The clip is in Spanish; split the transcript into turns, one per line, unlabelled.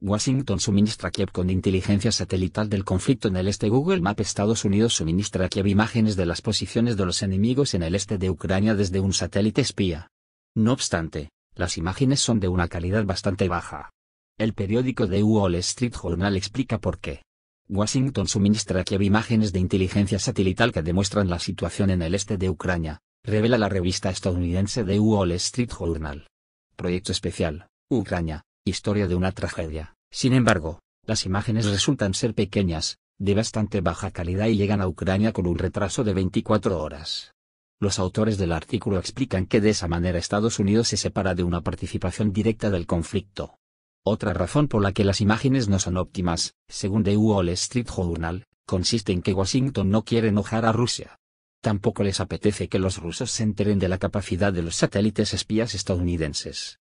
Washington suministra Kiev con inteligencia satelital del conflicto en el este. Google Map Estados Unidos suministra Kiev imágenes de las posiciones de los enemigos en el este de Ucrania desde un satélite espía. No obstante, las imágenes son de una calidad bastante baja. El periódico The Wall Street Journal explica por qué. Washington suministra a Kiev imágenes de inteligencia satelital que demuestran la situación en el este de Ucrania, revela la revista estadounidense The Wall Street Journal. Proyecto especial, Ucrania, historia de una tragedia. Sin embargo, las imágenes resultan ser pequeñas, de bastante baja calidad y llegan a Ucrania con un retraso de 24 horas. Los autores del artículo explican que de esa manera Estados Unidos se separa de una participación directa del conflicto. Otra razón por la que las imágenes no son óptimas, según The Wall Street Journal, consiste en que Washington
no quiere enojar a Rusia. Tampoco les apetece que los rusos se enteren de la capacidad de los satélites espías estadounidenses.